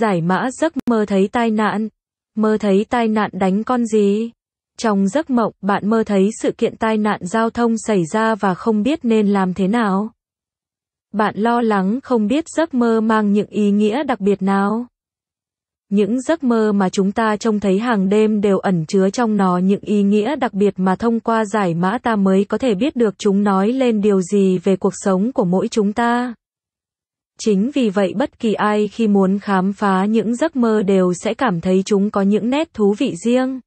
Giải mã giấc mơ thấy tai nạn. Mơ thấy tai nạn đánh con gì? Trong giấc mộng, bạn mơ thấy sự kiện tai nạn giao thông xảy ra và không biết nên làm thế nào. Bạn lo lắng không biết giấc mơ mang những ý nghĩa đặc biệt nào. Những giấc mơ mà chúng ta trông thấy hàng đêm đều ẩn chứa trong nó những ý nghĩa đặc biệt mà thông qua giải mã ta mới có thể biết được chúng nói lên điều gì về cuộc sống của mỗi chúng ta. Chính vì vậy bất kỳ ai khi muốn khám phá những giấc mơ đều sẽ cảm thấy chúng có những nét thú vị riêng.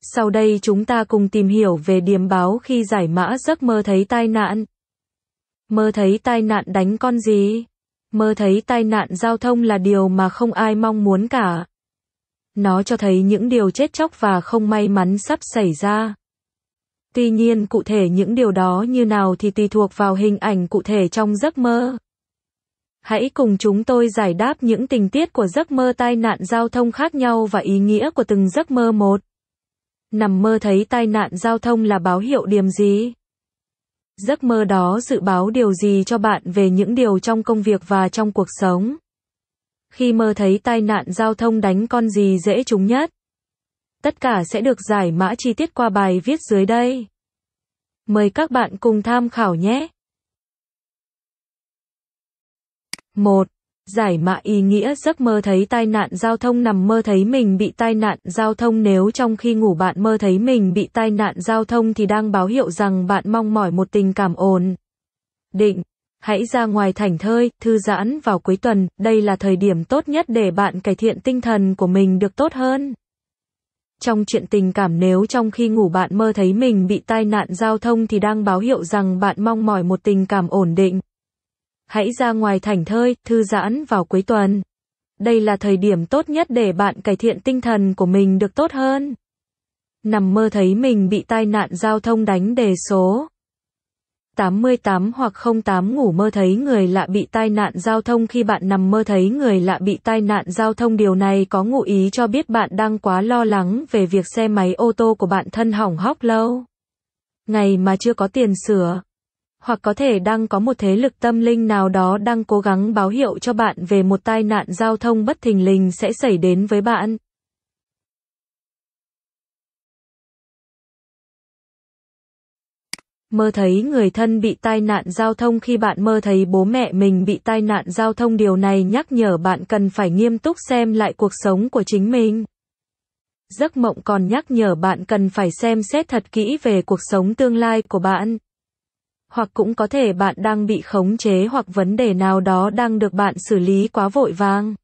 Sau đây chúng ta cùng tìm hiểu về điểm báo khi giải mã giấc mơ thấy tai nạn. Mơ thấy tai nạn đánh con gì? Mơ thấy tai nạn giao thông là điều mà không ai mong muốn cả. Nó cho thấy những điều chết chóc và không may mắn sắp xảy ra. Tuy nhiên cụ thể những điều đó như nào thì tùy thuộc vào hình ảnh cụ thể trong giấc mơ. Hãy cùng chúng tôi giải đáp những tình tiết của giấc mơ tai nạn giao thông khác nhau và ý nghĩa của từng giấc mơ một. Nằm mơ thấy tai nạn giao thông là báo hiệu điểm gì? Giấc mơ đó dự báo điều gì cho bạn về những điều trong công việc và trong cuộc sống? Khi mơ thấy tai nạn giao thông đánh con gì dễ trúng nhất? Tất cả sẽ được giải mã chi tiết qua bài viết dưới đây. Mời các bạn cùng tham khảo nhé! 1. Giải mã ý nghĩa giấc mơ thấy tai nạn giao thông nằm mơ thấy mình bị tai nạn giao thông nếu trong khi ngủ bạn mơ thấy mình bị tai nạn giao thông thì đang báo hiệu rằng bạn mong mỏi một tình cảm ổn. Định. Hãy ra ngoài thảnh thơi, thư giãn vào cuối tuần, đây là thời điểm tốt nhất để bạn cải thiện tinh thần của mình được tốt hơn. Trong chuyện tình cảm nếu trong khi ngủ bạn mơ thấy mình bị tai nạn giao thông thì đang báo hiệu rằng bạn mong mỏi một tình cảm ổn định hãy ra ngoài thảnh thơi, thư giãn vào cuối tuần. Đây là thời điểm tốt nhất để bạn cải thiện tinh thần của mình được tốt hơn. Nằm mơ thấy mình bị tai nạn giao thông đánh đề số 88 hoặc 08 ngủ mơ thấy người lạ bị tai nạn giao thông khi bạn nằm mơ thấy người lạ bị tai nạn giao thông điều này có ngụ ý cho biết bạn đang quá lo lắng về việc xe máy ô tô của bạn thân hỏng hóc lâu. Ngày mà chưa có tiền sửa hoặc có thể đang có một thế lực tâm linh nào đó đang cố gắng báo hiệu cho bạn về một tai nạn giao thông bất thình lình sẽ xảy đến với bạn. Mơ thấy người thân bị tai nạn giao thông khi bạn mơ thấy bố mẹ mình bị tai nạn giao thông điều này nhắc nhở bạn cần phải nghiêm túc xem lại cuộc sống của chính mình. Giấc mộng còn nhắc nhở bạn cần phải xem xét thật kỹ về cuộc sống tương lai của bạn hoặc cũng có thể bạn đang bị khống chế hoặc vấn đề nào đó đang được bạn xử lý quá vội vàng.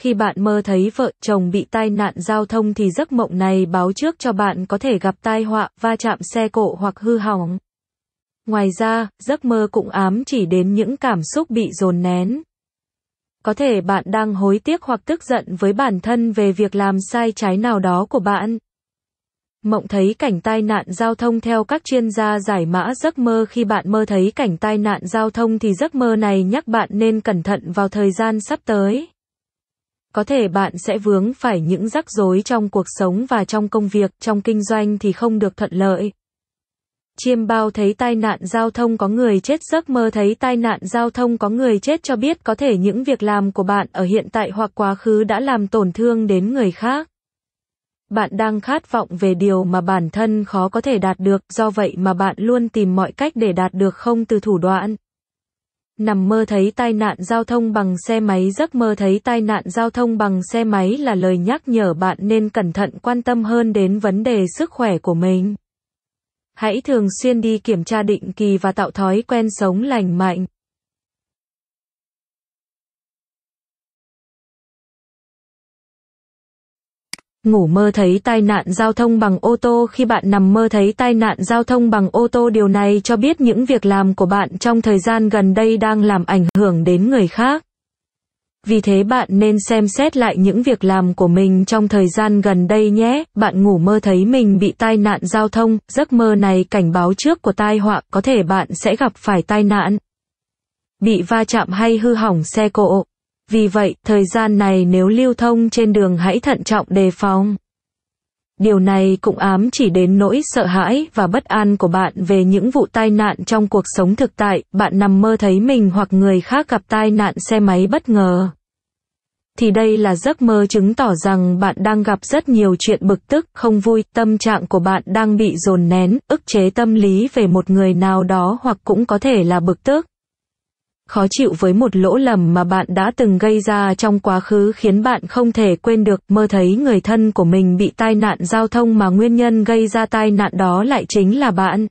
Khi bạn mơ thấy vợ chồng bị tai nạn giao thông thì giấc mộng này báo trước cho bạn có thể gặp tai họa, va chạm xe cộ hoặc hư hỏng. Ngoài ra, giấc mơ cũng ám chỉ đến những cảm xúc bị dồn nén. Có thể bạn đang hối tiếc hoặc tức giận với bản thân về việc làm sai trái nào đó của bạn, Mộng thấy cảnh tai nạn giao thông theo các chuyên gia giải mã giấc mơ khi bạn mơ thấy cảnh tai nạn giao thông thì giấc mơ này nhắc bạn nên cẩn thận vào thời gian sắp tới. Có thể bạn sẽ vướng phải những rắc rối trong cuộc sống và trong công việc, trong kinh doanh thì không được thuận lợi. Chiêm bao thấy tai nạn giao thông có người chết giấc mơ thấy tai nạn giao thông có người chết cho biết có thể những việc làm của bạn ở hiện tại hoặc quá khứ đã làm tổn thương đến người khác bạn đang khát vọng về điều mà bản thân khó có thể đạt được, do vậy mà bạn luôn tìm mọi cách để đạt được không từ thủ đoạn. Nằm mơ thấy tai nạn giao thông bằng xe máy Giấc mơ thấy tai nạn giao thông bằng xe máy là lời nhắc nhở bạn nên cẩn thận quan tâm hơn đến vấn đề sức khỏe của mình. Hãy thường xuyên đi kiểm tra định kỳ và tạo thói quen sống lành mạnh. Ngủ mơ thấy tai nạn giao thông bằng ô tô khi bạn nằm mơ thấy tai nạn giao thông bằng ô tô điều này cho biết những việc làm của bạn trong thời gian gần đây đang làm ảnh hưởng đến người khác. Vì thế bạn nên xem xét lại những việc làm của mình trong thời gian gần đây nhé. Bạn ngủ mơ thấy mình bị tai nạn giao thông, giấc mơ này cảnh báo trước của tai họa, có thể bạn sẽ gặp phải tai nạn, bị va chạm hay hư hỏng xe cộ. Vì vậy, thời gian này nếu lưu thông trên đường hãy thận trọng đề phòng. Điều này cũng ám chỉ đến nỗi sợ hãi và bất an của bạn về những vụ tai nạn trong cuộc sống thực tại, bạn nằm mơ thấy mình hoặc người khác gặp tai nạn xe máy bất ngờ. Thì đây là giấc mơ chứng tỏ rằng bạn đang gặp rất nhiều chuyện bực tức, không vui, tâm trạng của bạn đang bị dồn nén, ức chế tâm lý về một người nào đó hoặc cũng có thể là bực tức khó chịu với một lỗ lầm mà bạn đã từng gây ra trong quá khứ khiến bạn không thể quên được, mơ thấy người thân của mình bị tai nạn giao thông mà nguyên nhân gây ra tai nạn đó lại chính là bạn.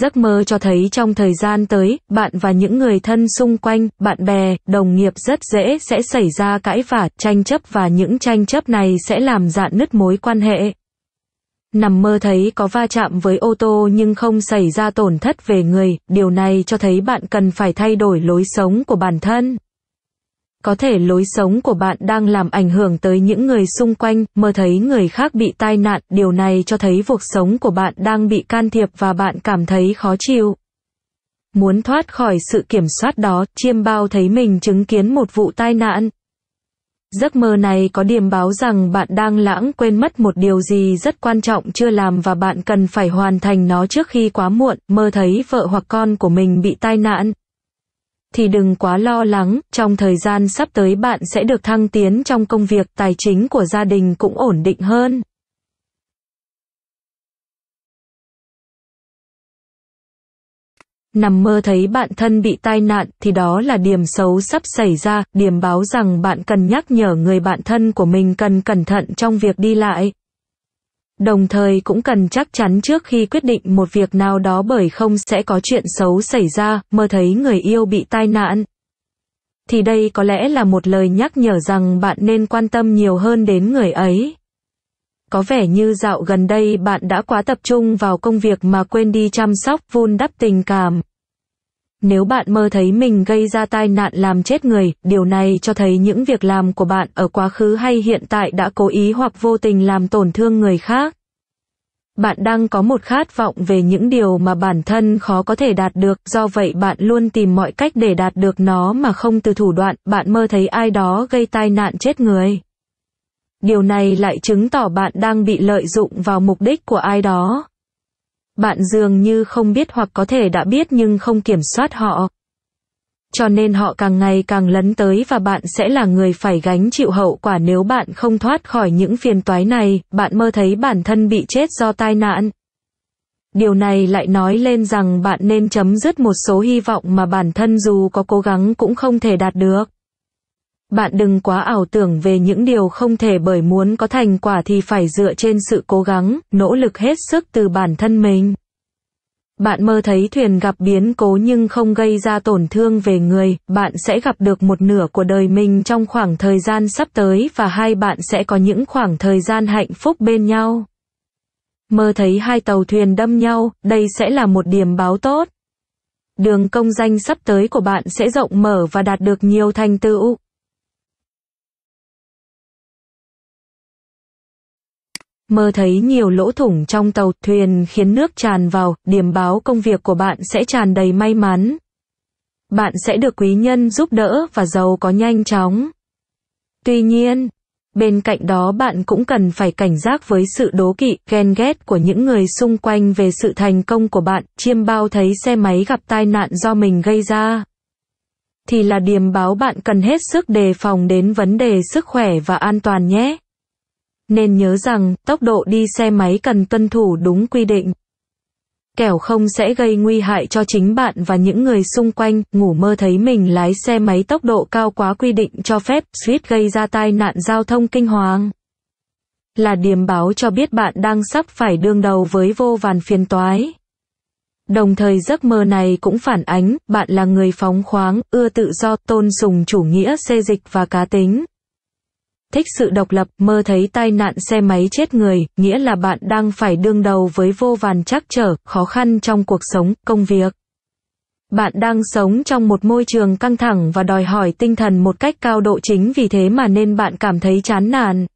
Giấc mơ cho thấy trong thời gian tới, bạn và những người thân xung quanh, bạn bè, đồng nghiệp rất dễ sẽ xảy ra cãi vả, tranh chấp và những tranh chấp này sẽ làm dạn nứt mối quan hệ. Nằm mơ thấy có va chạm với ô tô nhưng không xảy ra tổn thất về người, điều này cho thấy bạn cần phải thay đổi lối sống của bản thân. Có thể lối sống của bạn đang làm ảnh hưởng tới những người xung quanh, mơ thấy người khác bị tai nạn, điều này cho thấy cuộc sống của bạn đang bị can thiệp và bạn cảm thấy khó chịu. Muốn thoát khỏi sự kiểm soát đó, chiêm bao thấy mình chứng kiến một vụ tai nạn, Giấc mơ này có điểm báo rằng bạn đang lãng quên mất một điều gì rất quan trọng chưa làm và bạn cần phải hoàn thành nó trước khi quá muộn, mơ thấy vợ hoặc con của mình bị tai nạn. Thì đừng quá lo lắng, trong thời gian sắp tới bạn sẽ được thăng tiến trong công việc, tài chính của gia đình cũng ổn định hơn. Nằm mơ thấy bạn thân bị tai nạn thì đó là điểm xấu sắp xảy ra, điểm báo rằng bạn cần nhắc nhở người bạn thân của mình cần cẩn thận trong việc đi lại. Đồng thời cũng cần chắc chắn trước khi quyết định một việc nào đó bởi không sẽ có chuyện xấu xảy ra, mơ thấy người yêu bị tai nạn. Thì đây có lẽ là một lời nhắc nhở rằng bạn nên quan tâm nhiều hơn đến người ấy có vẻ như dạo gần đây bạn đã quá tập trung vào công việc mà quên đi chăm sóc vun đắp tình cảm. Nếu bạn mơ thấy mình gây ra tai nạn làm chết người, điều này cho thấy những việc làm của bạn ở quá khứ hay hiện tại đã cố ý hoặc vô tình làm tổn thương người khác. Bạn đang có một khát vọng về những điều mà bản thân khó có thể đạt được, do vậy bạn luôn tìm mọi cách để đạt được nó mà không từ thủ đoạn, bạn mơ thấy ai đó gây tai nạn chết người điều này lại chứng tỏ bạn đang bị lợi dụng vào mục đích của ai đó. Bạn dường như không biết hoặc có thể đã biết nhưng không kiểm soát họ. Cho nên họ càng ngày càng lấn tới và bạn sẽ là người phải gánh chịu hậu quả nếu bạn không thoát khỏi những phiền toái này, bạn mơ thấy bản thân bị chết do tai nạn. Điều này lại nói lên rằng bạn nên chấm dứt một số hy vọng mà bản thân dù có cố gắng cũng không thể đạt được bạn đừng quá ảo tưởng về những điều không thể bởi muốn có thành quả thì phải dựa trên sự cố gắng, nỗ lực hết sức từ bản thân mình. Bạn mơ thấy thuyền gặp biến cố nhưng không gây ra tổn thương về người, bạn sẽ gặp được một nửa của đời mình trong khoảng thời gian sắp tới và hai bạn sẽ có những khoảng thời gian hạnh phúc bên nhau. Mơ thấy hai tàu thuyền đâm nhau, đây sẽ là một điểm báo tốt. Đường công danh sắp tới của bạn sẽ rộng mở và đạt được nhiều thành tựu. Mơ thấy nhiều lỗ thủng trong tàu thuyền khiến nước tràn vào, điểm báo công việc của bạn sẽ tràn đầy may mắn. Bạn sẽ được quý nhân giúp đỡ và giàu có nhanh chóng. Tuy nhiên, bên cạnh đó bạn cũng cần phải cảnh giác với sự đố kỵ, ghen ghét của những người xung quanh về sự thành công của bạn, chiêm bao thấy xe máy gặp tai nạn do mình gây ra thì là điểm báo bạn cần hết sức đề phòng đến vấn đề sức khỏe và an toàn nhé. Nên nhớ rằng, tốc độ đi xe máy cần tuân thủ đúng quy định. Kẻo không sẽ gây nguy hại cho chính bạn và những người xung quanh, ngủ mơ thấy mình lái xe máy tốc độ cao quá quy định cho phép, suýt gây ra tai nạn giao thông kinh hoàng. Là điểm báo cho biết bạn đang sắp phải đương đầu với vô vàn phiền toái. Đồng thời giấc mơ này cũng phản ánh, bạn là người phóng khoáng, ưa tự do, tôn sùng chủ nghĩa xê dịch và cá tính thích sự độc lập, mơ thấy tai nạn xe máy chết người, nghĩa là bạn đang phải đương đầu với vô vàn trắc trở, khó khăn trong cuộc sống, công việc. Bạn đang sống trong một môi trường căng thẳng và đòi hỏi tinh thần một cách cao độ chính vì thế mà nên bạn cảm thấy chán nản.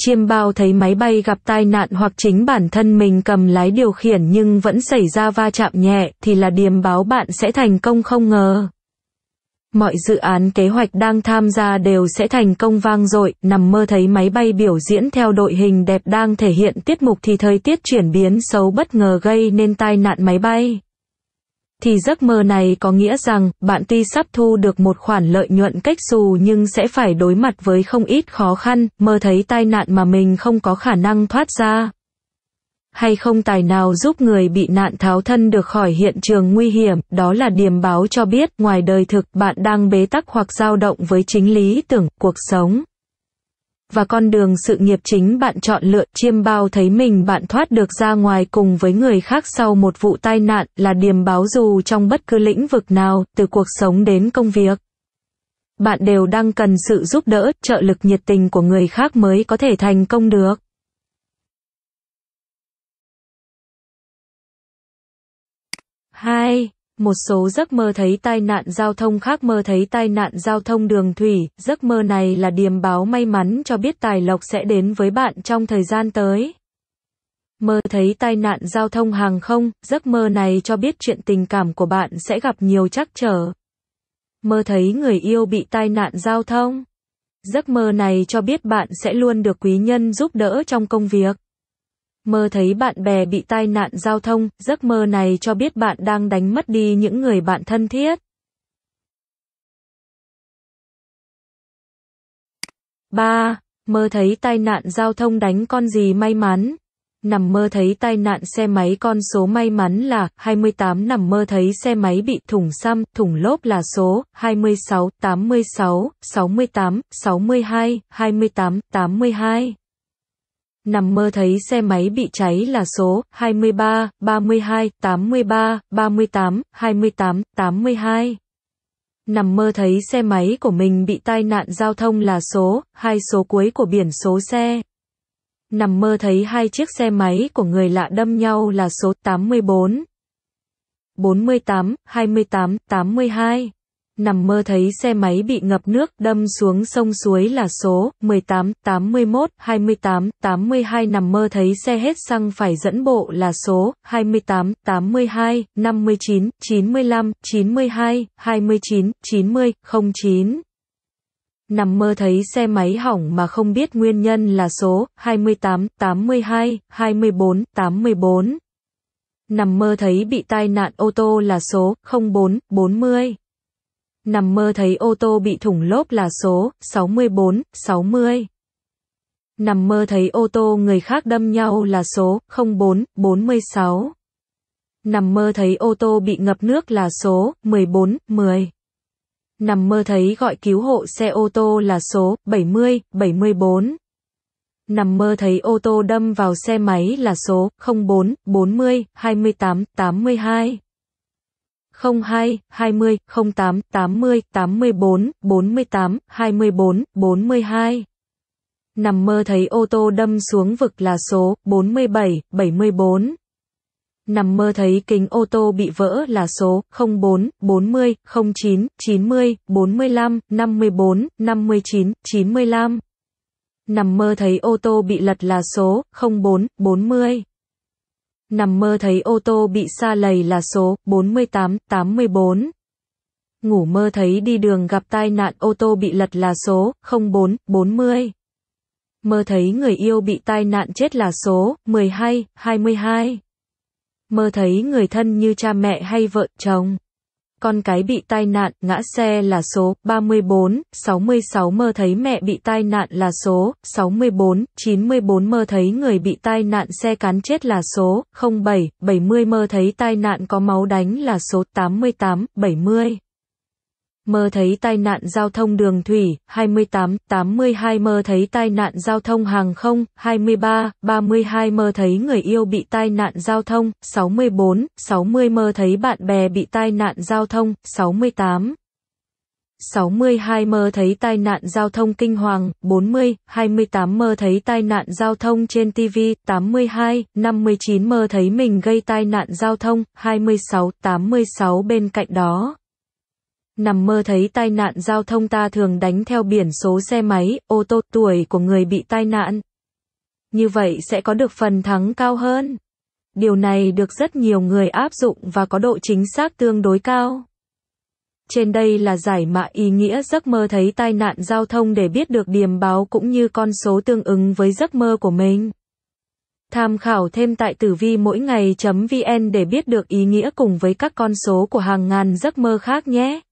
Chiêm bao thấy máy bay gặp tai nạn hoặc chính bản thân mình cầm lái điều khiển nhưng vẫn xảy ra va chạm nhẹ thì là điềm báo bạn sẽ thành công không ngờ. Mọi dự án kế hoạch đang tham gia đều sẽ thành công vang dội, nằm mơ thấy máy bay biểu diễn theo đội hình đẹp đang thể hiện tiết mục thì thời tiết chuyển biến xấu bất ngờ gây nên tai nạn máy bay. Thì giấc mơ này có nghĩa rằng, bạn tuy sắp thu được một khoản lợi nhuận cách xù nhưng sẽ phải đối mặt với không ít khó khăn, mơ thấy tai nạn mà mình không có khả năng thoát ra hay không tài nào giúp người bị nạn tháo thân được khỏi hiện trường nguy hiểm, đó là điềm báo cho biết ngoài đời thực bạn đang bế tắc hoặc dao động với chính lý tưởng, cuộc sống. Và con đường sự nghiệp chính bạn chọn lựa chiêm bao thấy mình bạn thoát được ra ngoài cùng với người khác sau một vụ tai nạn là điềm báo dù trong bất cứ lĩnh vực nào, từ cuộc sống đến công việc bạn đều đang cần sự giúp đỡ, trợ lực nhiệt tình của người khác mới có thể thành công được. 2. Một số giấc mơ thấy tai nạn giao thông khác mơ thấy tai nạn giao thông đường thủy, giấc mơ này là điềm báo may mắn cho biết tài lộc sẽ đến với bạn trong thời gian tới. Mơ thấy tai nạn giao thông hàng không, giấc mơ này cho biết chuyện tình cảm của bạn sẽ gặp nhiều trắc trở. Mơ thấy người yêu bị tai nạn giao thông. Giấc mơ này cho biết bạn sẽ luôn được quý nhân giúp đỡ trong công việc. Mơ thấy bạn bè bị tai nạn giao thông, giấc mơ này cho biết bạn đang đánh mất đi những người bạn thân thiết. ba Mơ thấy tai nạn giao thông đánh con gì may mắn. Nằm mơ thấy tai nạn xe máy con số may mắn là 28 nằm mơ thấy xe máy bị thủng xăm, thủng lốp là số 26, 86, 68, 62, 28, 82 nằm mơ thấy xe máy bị cháy là số 23, 32, 83, 38, 28, 82. Nằm mơ thấy xe máy của mình bị tai nạn giao thông là số, hai số cuối của biển số xe. Nằm mơ thấy hai chiếc xe máy của người lạ đâm nhau là số 84, 48, 28, 82 nằm mơ thấy xe máy bị ngập nước đâm xuống sông suối là số 18, 81, 28, 82 nằm mơ thấy xe hết xăng phải dẫn bộ là số 28, 82, 59, 95, 92, 29, 90, 09 nằm mơ thấy xe máy hỏng mà không biết nguyên nhân là số 28, 82, 24, 84. Nằm mơ thấy bị tai nạn ô tô là số 04, 40. Nằm mơ thấy ô tô bị thủng lốp là số 64, 60. Nằm mơ thấy ô tô người khác đâm nhau là số 04, 46. Nằm mơ thấy ô tô bị ngập nước là số 14, 10. Nằm mơ thấy gọi cứu hộ xe ô tô là số 70, 74. Nằm mơ thấy ô tô đâm vào xe máy là số 04, 40, 28, 82. 02 20 08 80 84 48 24 42. Nằm mơ thấy ô tô đâm xuống vực là số 47 74. Nằm mơ thấy kính ô tô bị vỡ là số 04 40 09 90 45 54 59 95. Nằm mơ thấy ô tô bị lật là số 04 40. Nằm mơ thấy ô tô bị xa lầy là số 4884. Ngủ mơ thấy đi đường gặp tai nạn ô tô bị lật là số 0440. Mơ thấy người yêu bị tai nạn chết là số 1222. Mơ thấy người thân như cha mẹ hay vợ chồng. Con cái bị tai nạn, ngã xe là số 34, 66 mơ thấy mẹ bị tai nạn là số 64, 94 mơ thấy người bị tai nạn xe cán chết là số 07, 70 mơ thấy tai nạn có máu đánh là số 88, 70. Mơ thấy tai nạn giao thông đường thủy, 28-82 mơ thấy tai nạn giao thông hàng không, 23-32 mơ thấy người yêu bị tai nạn giao thông, 64-60 mơ thấy bạn bè bị tai nạn giao thông, 68. 62 mơ thấy tai nạn giao thông kinh hoàng, 40, 28 mơ thấy tai nạn giao thông trên TV, 82, 59 mơ thấy mình gây tai nạn giao thông, 26, 86 bên cạnh đó nằm mơ thấy tai nạn giao thông ta thường đánh theo biển số xe máy, ô tô, tuổi của người bị tai nạn. Như vậy sẽ có được phần thắng cao hơn. Điều này được rất nhiều người áp dụng và có độ chính xác tương đối cao. Trên đây là giải mã ý nghĩa giấc mơ thấy tai nạn giao thông để biết được điểm báo cũng như con số tương ứng với giấc mơ của mình. Tham khảo thêm tại tử vi mỗi ngày.vn để biết được ý nghĩa cùng với các con số của hàng ngàn giấc mơ khác nhé.